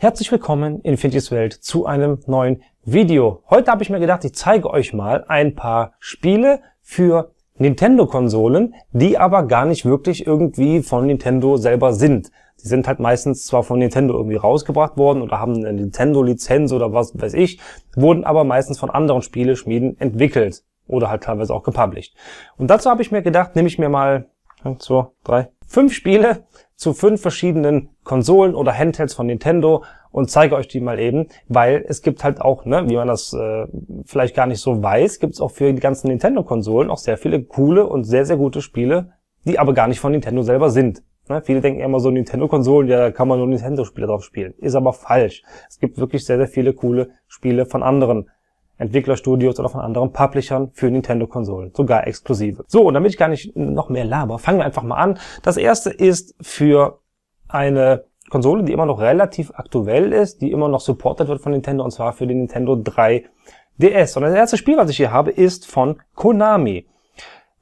Herzlich willkommen in Fintis Welt zu einem neuen Video. Heute habe ich mir gedacht, ich zeige euch mal ein paar Spiele für Nintendo-Konsolen, die aber gar nicht wirklich irgendwie von Nintendo selber sind. Die sind halt meistens zwar von Nintendo irgendwie rausgebracht worden oder haben eine Nintendo-Lizenz oder was weiß ich, wurden aber meistens von anderen Spieleschmieden entwickelt oder halt teilweise auch gepublished. Und dazu habe ich mir gedacht, nehme ich mir mal 1, 2, 3, 5 Spiele zu fünf verschiedenen Konsolen oder Handhelds von Nintendo und zeige euch die mal eben, weil es gibt halt auch, ne, wie man das äh, vielleicht gar nicht so weiß, gibt es auch für die ganzen Nintendo-Konsolen auch sehr viele coole und sehr, sehr gute Spiele, die aber gar nicht von Nintendo selber sind. Ne, viele denken immer so, Nintendo-Konsolen, ja, da kann man nur Nintendo-Spiele drauf spielen. Ist aber falsch. Es gibt wirklich sehr, sehr viele coole Spiele von anderen Entwicklerstudios oder von anderen Publishern für Nintendo-Konsolen, sogar exklusive. So, und damit ich gar nicht noch mehr laber, fangen wir einfach mal an. Das erste ist für eine Konsole, die immer noch relativ aktuell ist, die immer noch supported wird von Nintendo, und zwar für den Nintendo 3DS. Und das erste Spiel, was ich hier habe, ist von Konami.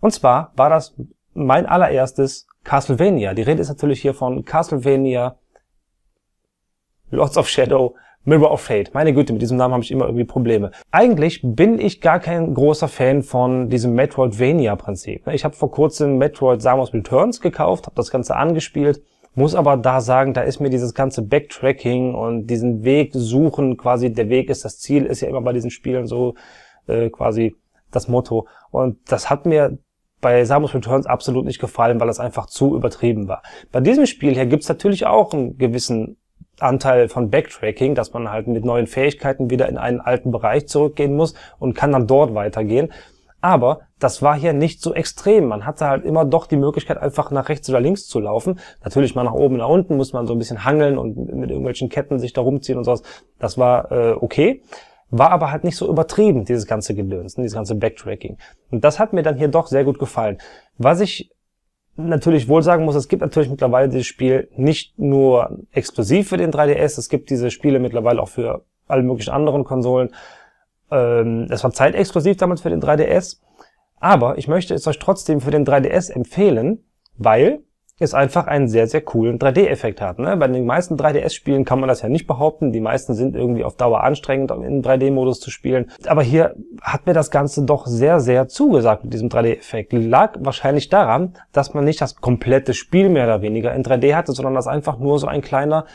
Und zwar war das mein allererstes Castlevania. Die Rede ist natürlich hier von Castlevania Lords of Shadow Mirror of Fate. Meine Güte, mit diesem Namen habe ich immer irgendwie Probleme. Eigentlich bin ich gar kein großer Fan von diesem Metroidvania-Prinzip. Ich habe vor kurzem Metroid Samus Returns gekauft, habe das Ganze angespielt, muss aber da sagen, da ist mir dieses ganze Backtracking und diesen Weg suchen, quasi der Weg ist das Ziel, ist ja immer bei diesen Spielen so äh, quasi das Motto. Und das hat mir bei Samus Returns absolut nicht gefallen, weil das einfach zu übertrieben war. Bei diesem Spiel hier gibt's natürlich auch einen gewissen Anteil von Backtracking, dass man halt mit neuen Fähigkeiten wieder in einen alten Bereich zurückgehen muss und kann dann dort weitergehen. Aber das war hier nicht so extrem. Man hatte halt immer doch die Möglichkeit, einfach nach rechts oder links zu laufen. Natürlich mal nach oben, nach unten, muss man so ein bisschen hangeln und mit irgendwelchen Ketten sich da rumziehen und sowas. Das war äh, okay. War aber halt nicht so übertrieben, dieses ganze Gedöns, ne, dieses ganze Backtracking. Und das hat mir dann hier doch sehr gut gefallen. Was ich natürlich wohl sagen muss, es gibt natürlich mittlerweile dieses Spiel nicht nur exklusiv für den 3DS, es gibt diese Spiele mittlerweile auch für alle möglichen anderen Konsolen. Ähm, es war zeitexklusiv damals für den 3DS. Aber ich möchte es euch trotzdem für den 3DS empfehlen, weil es einfach einen sehr, sehr coolen 3D-Effekt hat. Ne? Bei den meisten 3DS-Spielen kann man das ja nicht behaupten. Die meisten sind irgendwie auf Dauer anstrengend, um in 3D-Modus zu spielen. Aber hier hat mir das Ganze doch sehr, sehr zugesagt mit diesem 3D-Effekt. Lag wahrscheinlich daran, dass man nicht das komplette Spiel mehr oder weniger in 3D hatte, sondern das einfach nur so ein kleiner,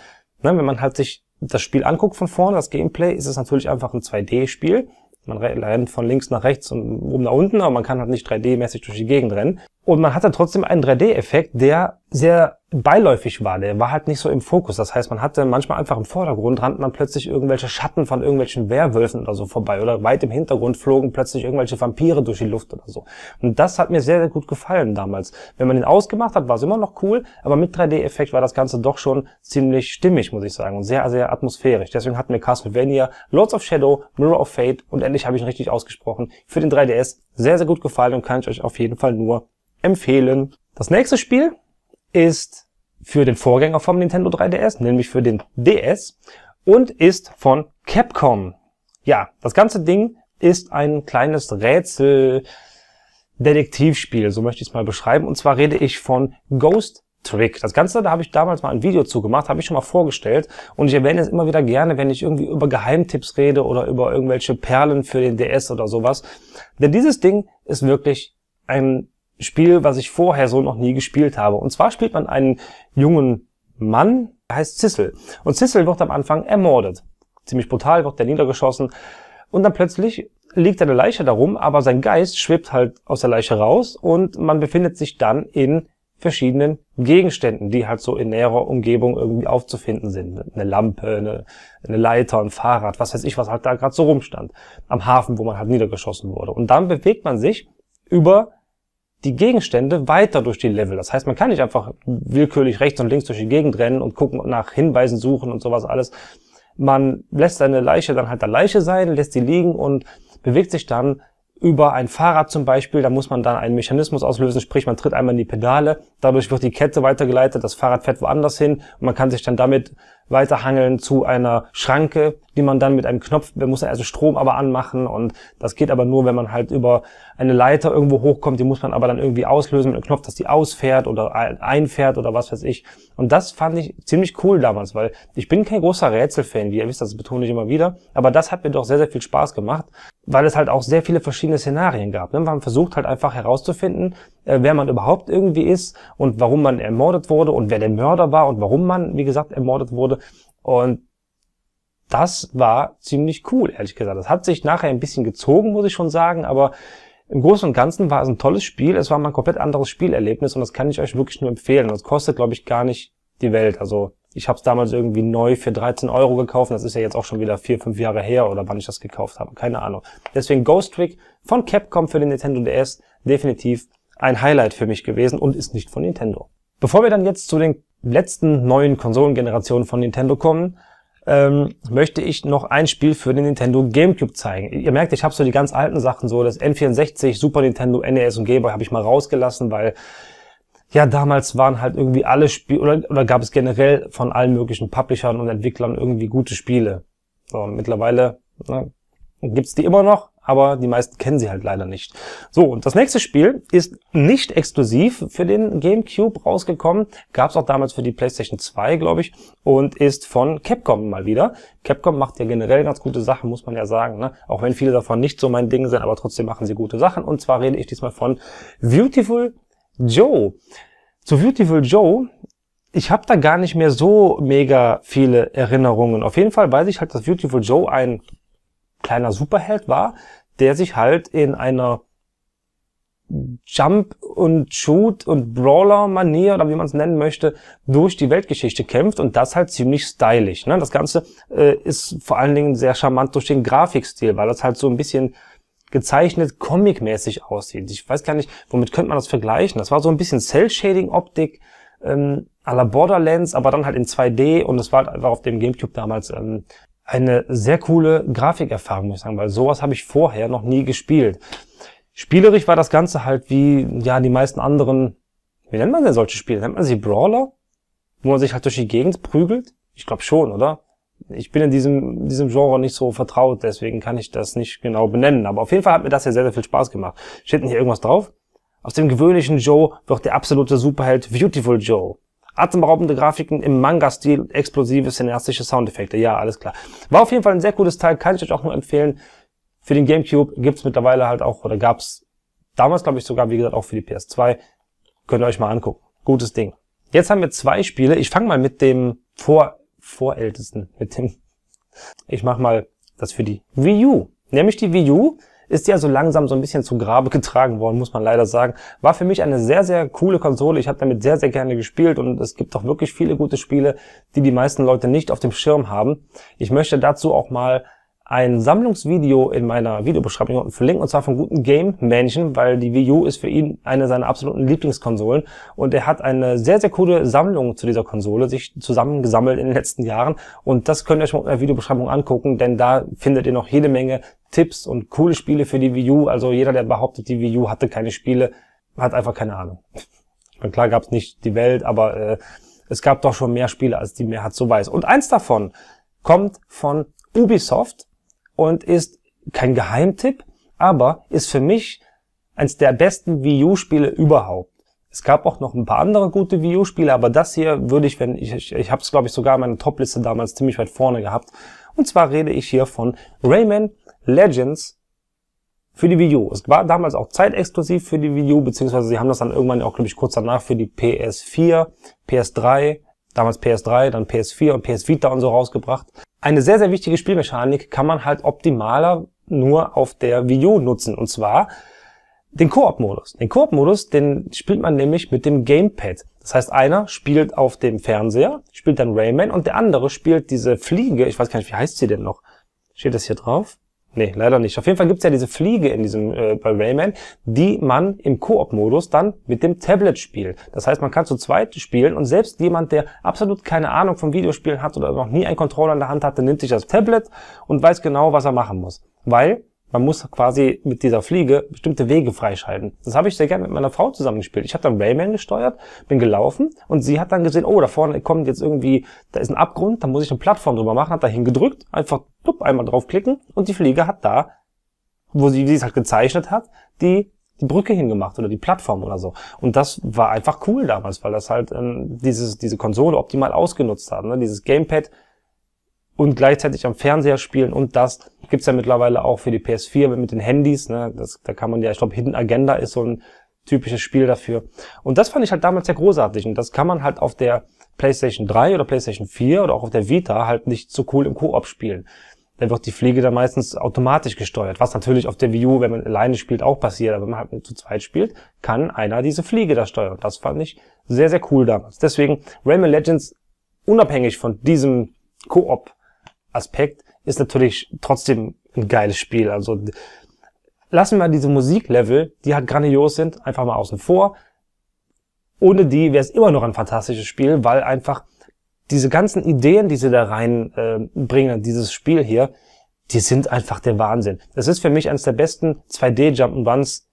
ne, wenn man halt sich das Spiel anguckt von vorne, das Gameplay, ist es natürlich einfach ein 2D-Spiel. Man rennt von links nach rechts und oben nach unten, aber man kann halt nicht 3D-mäßig durch die Gegend rennen. Und man hatte trotzdem einen 3D-Effekt, der sehr beiläufig war. Der war halt nicht so im Fokus. Das heißt, man hatte manchmal einfach im Vordergrund rannten dann plötzlich irgendwelche Schatten von irgendwelchen Werwölfen oder so vorbei. Oder weit im Hintergrund flogen plötzlich irgendwelche Vampire durch die Luft oder so. Und das hat mir sehr, sehr gut gefallen damals. Wenn man den ausgemacht hat, war es immer noch cool. Aber mit 3D-Effekt war das Ganze doch schon ziemlich stimmig, muss ich sagen. Und sehr, sehr atmosphärisch. Deswegen hatten wir Castlevania, Lords of Shadow, Mirror of Fate und endlich habe ich ihn richtig ausgesprochen. Für den 3DS sehr, sehr gut gefallen und kann ich euch auf jeden Fall nur empfehlen. Das nächste Spiel ist für den Vorgänger vom Nintendo 3DS, nämlich für den DS und ist von Capcom. Ja, das ganze Ding ist ein kleines Rätsel Detektivspiel, so möchte ich es mal beschreiben. Und zwar rede ich von Ghost Trick. Das Ganze, da habe ich damals mal ein Video zu gemacht, habe ich schon mal vorgestellt und ich erwähne es immer wieder gerne, wenn ich irgendwie über Geheimtipps rede oder über irgendwelche Perlen für den DS oder sowas. Denn dieses Ding ist wirklich ein Spiel, was ich vorher so noch nie gespielt habe. Und zwar spielt man einen jungen Mann, der heißt Sissel. Und Sissel wird am Anfang ermordet. Ziemlich brutal wird der niedergeschossen. Und dann plötzlich liegt eine Leiche darum, aber sein Geist schwebt halt aus der Leiche raus und man befindet sich dann in verschiedenen Gegenständen, die halt so in näherer Umgebung irgendwie aufzufinden sind. Eine Lampe, eine, eine Leiter, ein Fahrrad, was weiß ich, was halt da gerade so rumstand. Am Hafen, wo man halt niedergeschossen wurde. Und dann bewegt man sich über die Gegenstände weiter durch die Level. Das heißt, man kann nicht einfach willkürlich rechts und links durch die Gegend rennen und gucken und nach Hinweisen suchen und sowas alles. Man lässt seine Leiche dann halt der Leiche sein, lässt sie liegen und bewegt sich dann über ein Fahrrad zum Beispiel, da muss man dann einen Mechanismus auslösen, sprich man tritt einmal in die Pedale, dadurch wird die Kette weitergeleitet, das Fahrrad fährt woanders hin und man kann sich dann damit weiterhangeln zu einer Schranke, die man dann mit einem Knopf, man muss also Strom aber anmachen und das geht aber nur, wenn man halt über eine Leiter irgendwo hochkommt, die muss man aber dann irgendwie auslösen mit einem Knopf, dass die ausfährt oder einfährt oder was weiß ich. Und das fand ich ziemlich cool damals, weil ich bin kein großer Rätselfan, wie ihr wisst, das betone ich immer wieder, aber das hat mir doch sehr, sehr viel Spaß gemacht, weil es halt auch sehr viele verschiedene Szenarien gab. Wir ne? haben versucht halt einfach herauszufinden, äh, wer man überhaupt irgendwie ist und warum man ermordet wurde und wer der Mörder war und warum man, wie gesagt, ermordet wurde. Und das war ziemlich cool, ehrlich gesagt. Das hat sich nachher ein bisschen gezogen, muss ich schon sagen, aber im Großen und Ganzen war es ein tolles Spiel. Es war mal ein komplett anderes Spielerlebnis und das kann ich euch wirklich nur empfehlen. Und es kostet, glaube ich, gar nicht die Welt. Also ich habe es damals irgendwie neu für 13 Euro gekauft. Das ist ja jetzt auch schon wieder vier, fünf Jahre her oder wann ich das gekauft habe. Keine Ahnung. Deswegen Ghost Trick von Capcom für den Nintendo DS definitiv ein Highlight für mich gewesen und ist nicht von Nintendo. Bevor wir dann jetzt zu den letzten neuen Konsolengenerationen von Nintendo kommen, ähm, möchte ich noch ein Spiel für den Nintendo GameCube zeigen. Ihr merkt, ich habe so die ganz alten Sachen, so das N64, Super Nintendo, NES und Game Boy habe ich mal rausgelassen, weil ja, damals waren halt irgendwie alle Spiele, oder, oder gab es generell von allen möglichen Publishern und Entwicklern irgendwie gute Spiele. So, mittlerweile ne, gibt's die immer noch, aber die meisten kennen sie halt leider nicht. So, und das nächste Spiel ist nicht exklusiv für den GameCube rausgekommen, gab es auch damals für die PlayStation 2, glaube ich, und ist von Capcom mal wieder. Capcom macht ja generell ganz gute Sachen, muss man ja sagen, ne? auch wenn viele davon nicht so mein Ding sind, aber trotzdem machen sie gute Sachen. Und zwar rede ich diesmal von Beautiful Joe. Zu Beautiful Joe ich habe da gar nicht mehr so mega viele Erinnerungen. Auf jeden Fall weiß ich halt, dass Beautiful Joe ein kleiner Superheld war, der sich halt in einer Jump und Shoot und Brawler Manier oder wie man es nennen möchte, durch die Weltgeschichte kämpft und das halt ziemlich stylisch. Ne? Das Ganze äh, ist vor allen Dingen sehr charmant durch den Grafikstil, weil das halt so ein bisschen gezeichnet comic-mäßig aussieht. Ich weiß gar nicht, womit könnte man das vergleichen? Das war so ein bisschen Cell-Shading-Optik ähm, à la Borderlands, aber dann halt in 2D und das war halt einfach auf dem Gamecube damals ähm, eine sehr coole Grafikerfahrung, muss ich sagen, weil sowas habe ich vorher noch nie gespielt. Spielerisch war das Ganze halt wie, ja, die meisten anderen, wie nennt man denn solche Spiele? Nennt man sie Brawler? Wo man sich halt durch die Gegend prügelt? Ich glaube schon, oder? Ich bin in diesem, diesem Genre nicht so vertraut, deswegen kann ich das nicht genau benennen. Aber auf jeden Fall hat mir das ja sehr, sehr viel Spaß gemacht. Steht denn hier irgendwas drauf? Aus dem gewöhnlichen Joe wird der absolute Superheld Beautiful Joe atemberaubende Grafiken im Manga-Stil, explosive, cineastische Soundeffekte. Ja, alles klar. War auf jeden Fall ein sehr cooles Teil, kann ich euch auch nur empfehlen. Für den Gamecube gibt's mittlerweile halt auch, oder gab's damals, glaube ich, sogar, wie gesagt, auch für die PS2. Könnt ihr euch mal angucken. Gutes Ding. Jetzt haben wir zwei Spiele. Ich fange mal mit dem vor, vorältesten, mit dem, ich mach mal das für die Wii U. Nämlich die Wii U ist ja so langsam so ein bisschen zu Grabe getragen worden, muss man leider sagen. War für mich eine sehr, sehr coole Konsole. Ich habe damit sehr, sehr gerne gespielt und es gibt auch wirklich viele gute Spiele, die die meisten Leute nicht auf dem Schirm haben. Ich möchte dazu auch mal ein Sammlungsvideo in meiner Videobeschreibung unten verlinken, und zwar von guten Game-Männchen, weil die Wii U ist für ihn eine seiner absoluten Lieblingskonsolen und er hat eine sehr, sehr coole Sammlung zu dieser Konsole sich zusammengesammelt in den letzten Jahren und das könnt ihr euch mal in der Videobeschreibung angucken, denn da findet ihr noch jede Menge Tipps und coole Spiele für die Wii U. Also jeder, der behauptet, die Wii U hatte keine Spiele, hat einfach keine Ahnung. Und klar gab es nicht die Welt, aber äh, es gab doch schon mehr Spiele, als die Mehrheit so weiß. Und eins davon kommt von Ubisoft und ist kein Geheimtipp, aber ist für mich eins der besten Wii U-Spiele überhaupt. Es gab auch noch ein paar andere gute Wii U-Spiele, aber das hier würde ich, wenn ich, ich, ich habe es glaube ich sogar in meiner Topliste damals ziemlich weit vorne gehabt. Und zwar rede ich hier von Rayman Legends für die Wii U. Es war damals auch zeitexklusiv für die Wii U, beziehungsweise sie haben das dann irgendwann auch, glaube ich, kurz danach für die PS4, PS3, damals PS3, dann PS4 und PS Vita und so rausgebracht. Eine sehr, sehr wichtige Spielmechanik kann man halt optimaler nur auf der Wii U nutzen, und zwar den Koop-Modus. Den Koop-Modus, den spielt man nämlich mit dem Gamepad. Das heißt, einer spielt auf dem Fernseher, spielt dann Rayman und der andere spielt diese Fliege, ich weiß gar nicht, wie heißt sie denn noch? Steht das hier drauf? Nee, leider nicht. Auf jeden Fall gibt's ja diese Fliege in diesem äh, bei Rayman, die man im Koop-Modus dann mit dem Tablet spielt. Das heißt, man kann zu zweit spielen und selbst jemand, der absolut keine Ahnung vom Videospielen hat oder noch nie einen Controller in der Hand hatte, nimmt sich das Tablet und weiß genau, was er machen muss. Weil man muss quasi mit dieser Fliege bestimmte Wege freischalten. Das habe ich sehr gerne mit meiner Frau zusammengespielt. Ich habe dann Rayman gesteuert, bin gelaufen und sie hat dann gesehen, oh, da vorne kommt jetzt irgendwie, da ist ein Abgrund, da muss ich eine Plattform drüber machen, hat dahin gedrückt, einfach plupp, einmal draufklicken und die Fliege hat da, wo sie es halt gezeichnet hat, die die Brücke hingemacht oder die Plattform oder so. Und das war einfach cool damals, weil das halt ähm, dieses, diese Konsole optimal ausgenutzt hat. Ne? Dieses Gamepad und gleichzeitig am Fernseher spielen und das gibt's ja mittlerweile auch für die PS4 mit den Handys. Ne? Das, da kann man ja, ich glaube, Hidden Agenda ist so ein typisches Spiel dafür. Und das fand ich halt damals sehr großartig. Und das kann man halt auf der PlayStation 3 oder PlayStation 4 oder auch auf der Vita halt nicht so cool im Koop spielen. Dann wird die Pflege dann meistens automatisch gesteuert, was natürlich auf der Wii U, wenn man alleine spielt, auch passiert. Aber wenn man halt zu zweit spielt, kann einer diese Pflege da steuern. Das fand ich sehr, sehr cool damals. Deswegen Rayman Legends unabhängig von diesem Koop-Aspekt ist natürlich trotzdem ein geiles Spiel. Also lassen wir diese Musiklevel, die halt grandios sind, einfach mal außen vor. Ohne die wäre es immer noch ein fantastisches Spiel, weil einfach diese ganzen Ideen, die sie da reinbringen, äh, dieses Spiel hier, die sind einfach der Wahnsinn. Das ist für mich eines der besten 2D-Jump'n'Runs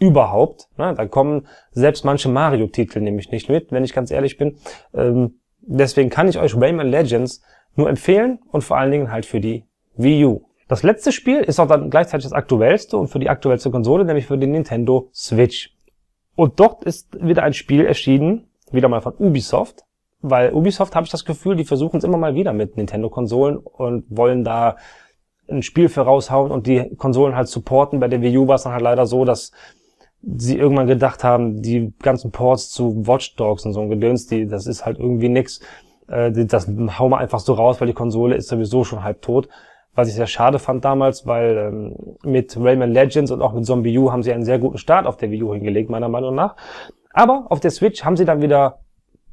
überhaupt. Ne? Da kommen selbst manche Mario-Titel nämlich nicht mit, wenn ich ganz ehrlich bin. Ähm, deswegen kann ich euch Rayman Legends nur empfehlen und vor allen Dingen halt für die Wii U. Das letzte Spiel ist auch dann gleichzeitig das aktuellste und für die aktuellste Konsole, nämlich für den Nintendo Switch. Und dort ist wieder ein Spiel erschienen, wieder mal von Ubisoft, weil Ubisoft habe ich das Gefühl, die versuchen es immer mal wieder mit Nintendo-Konsolen und wollen da ein Spiel für raushauen und die Konsolen halt supporten. Bei der Wii U war es dann halt leider so, dass sie irgendwann gedacht haben, die ganzen Ports zu Watch Dogs und so ein Gedöns, die, das ist halt irgendwie nix. Äh, das hauen wir einfach so raus, weil die Konsole ist sowieso schon halb tot. Was ich sehr schade fand damals, weil ähm, mit Rayman Legends und auch mit Zombie U haben sie einen sehr guten Start auf der Wii U hingelegt, meiner Meinung nach. Aber auf der Switch haben sie dann wieder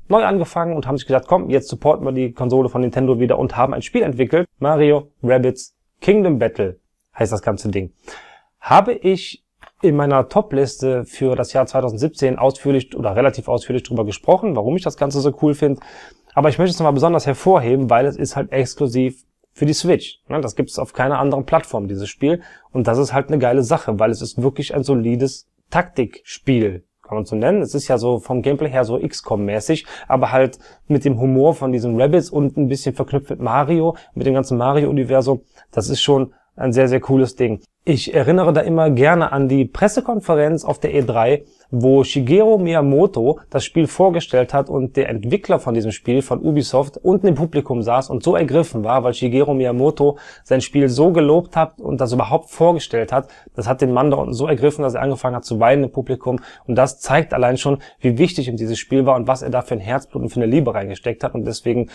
neu angefangen und haben sich gesagt, komm, jetzt supporten wir die Konsole von Nintendo wieder und haben ein Spiel entwickelt. Mario Rabbits Kingdom Battle heißt das ganze Ding. Habe ich in meiner Top-Liste für das Jahr 2017 ausführlich oder relativ ausführlich drüber gesprochen, warum ich das Ganze so cool finde. Aber ich möchte es nochmal besonders hervorheben, weil es ist halt exklusiv für die Switch. Ne? Das gibt es auf keiner anderen Plattform, dieses Spiel. Und das ist halt eine geile Sache, weil es ist wirklich ein solides Taktikspiel, kann man so nennen. Es ist ja so vom Gameplay her so XCOM-mäßig, aber halt mit dem Humor von diesen Rabbits und ein bisschen verknüpft mit Mario, mit dem ganzen Mario-Universum. Das ist schon ein sehr, sehr cooles Ding. Ich erinnere da immer gerne an die Pressekonferenz auf der E3, wo Shigeru Miyamoto das Spiel vorgestellt hat und der Entwickler von diesem Spiel, von Ubisoft, unten im Publikum saß und so ergriffen war, weil Shigeru Miyamoto sein Spiel so gelobt hat und das überhaupt vorgestellt hat. Das hat den Mann da unten so ergriffen, dass er angefangen hat zu weinen im Publikum. Und das zeigt allein schon, wie wichtig ihm dieses Spiel war und was er da für ein Herzblut und für eine Liebe reingesteckt hat. Und deswegen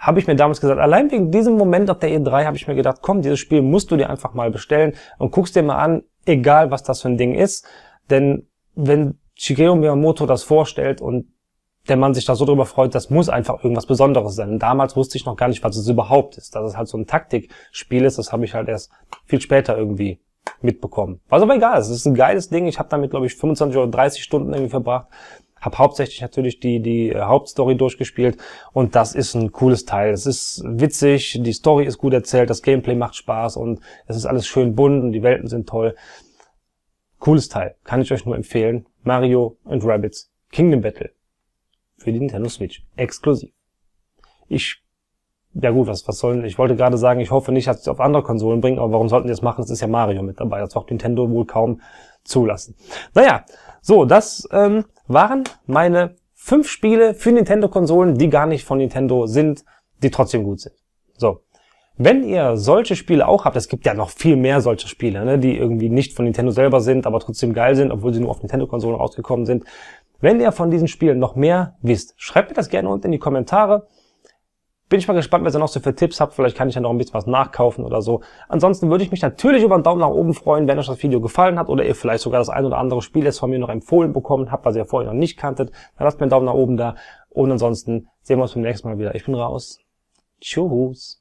habe ich mir damals gesagt, allein wegen diesem Moment auf der E3 habe ich mir gedacht, komm, dieses Spiel musst du dir einfach mal bestellen und guckst dir mal an, egal was das für ein Ding ist. Denn wenn Shigeo Miyamoto das vorstellt und der Mann sich da so drüber freut, das muss einfach irgendwas Besonderes sein. damals wusste ich noch gar nicht, was es überhaupt ist. Dass es halt so ein Taktikspiel ist, das habe ich halt erst viel später irgendwie mitbekommen. Was aber egal, es ist ein geiles Ding. Ich habe damit, glaube ich, 25 oder 30 Stunden irgendwie verbracht. Hab hauptsächlich natürlich die, die äh, Hauptstory durchgespielt und das ist ein cooles Teil. Es ist witzig, die Story ist gut erzählt, das Gameplay macht Spaß und es ist alles schön bunt und die Welten sind toll. Cooles Teil, kann ich euch nur empfehlen. Mario and Rabbids Kingdom Battle für die Nintendo Switch exklusiv. Ich ja gut, was, was sollen, ich wollte gerade sagen, ich hoffe nicht, dass sie es auf andere Konsolen bringen, aber warum sollten die das machen? Es ist ja Mario mit dabei. Das wird Nintendo wohl kaum zulassen. Naja, so, das ähm, waren meine fünf Spiele für Nintendo-Konsolen, die gar nicht von Nintendo sind, die trotzdem gut sind. So. Wenn ihr solche Spiele auch habt, es gibt ja noch viel mehr solcher Spiele, ne, die irgendwie nicht von Nintendo selber sind, aber trotzdem geil sind, obwohl sie nur auf Nintendo-Konsolen rausgekommen sind. Wenn ihr von diesen Spielen noch mehr wisst, schreibt mir das gerne unten in die Kommentare. Bin ich mal gespannt, was ihr noch so für Tipps habt. Vielleicht kann ich ja noch ein bisschen was nachkaufen oder so. Ansonsten würde ich mich natürlich über einen Daumen nach oben freuen, wenn euch das Video gefallen hat oder ihr vielleicht sogar das ein oder andere Spiel jetzt von mir noch empfohlen bekommen habt, was ihr vorher noch nicht kanntet. Dann lasst mir einen Daumen nach oben da. Und ansonsten sehen wir uns beim nächsten Mal wieder. Ich bin raus. Tschüss.